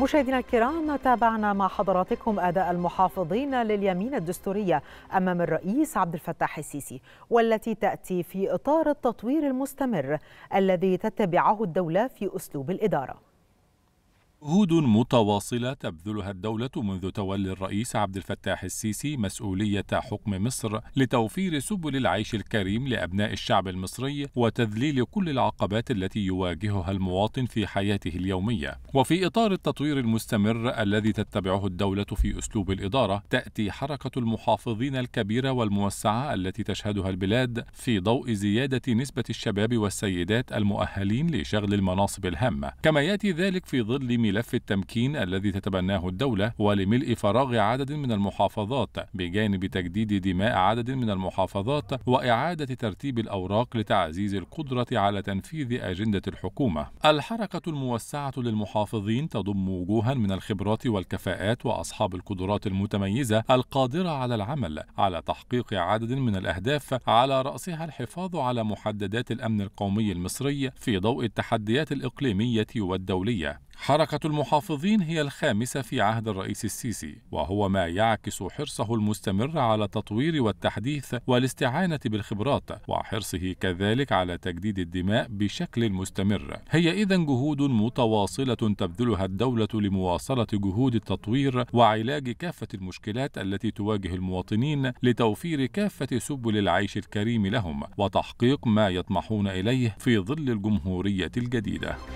مشاهدينا الكرام تابعنا مع حضراتكم اداء المحافظين لليمين الدستوريه امام الرئيس عبد الفتاح السيسي والتي تاتي في اطار التطوير المستمر الذي تتبعه الدوله في اسلوب الاداره جهود متواصلة تبذلها الدولة منذ تولي الرئيس عبد الفتاح السيسي مسؤولية حكم مصر لتوفير سبل العيش الكريم لأبناء الشعب المصري وتذليل كل العقبات التي يواجهها المواطن في حياته اليومية. وفي إطار التطوير المستمر الذي تتبعه الدولة في أسلوب الإدارة، تأتي حركة المحافظين الكبيرة والموسعة التي تشهدها البلاد في ضوء زيادة نسبة الشباب والسيدات المؤهلين لشغل المناصب الهامة، كما يأتي ذلك في ظل ملف التمكين الذي تتبناه الدولة ولملء فراغ عدد من المحافظات بجانب تجديد دماء عدد من المحافظات وإعادة ترتيب الأوراق لتعزيز القدرة على تنفيذ أجندة الحكومة. الحركة الموسعة للمحافظين تضم وجوها من الخبرات والكفاءات وأصحاب القدرات المتميزة القادرة على العمل على تحقيق عدد من الأهداف على رأسها الحفاظ على محددات الأمن القومي المصري في ضوء التحديات الإقليمية والدولية حركة المحافظين هي الخامسة في عهد الرئيس السيسي، وهو ما يعكس حرصه المستمر على التطوير والتحديث والاستعانة بالخبرات، وحرصه كذلك على تجديد الدماء بشكل مستمر. هي إذا جهود متواصلة تبذلها الدولة لمواصلة جهود التطوير وعلاج كافة المشكلات التي تواجه المواطنين لتوفير كافة سبل العيش الكريم لهم، وتحقيق ما يطمحون إليه في ظل الجمهورية الجديدة.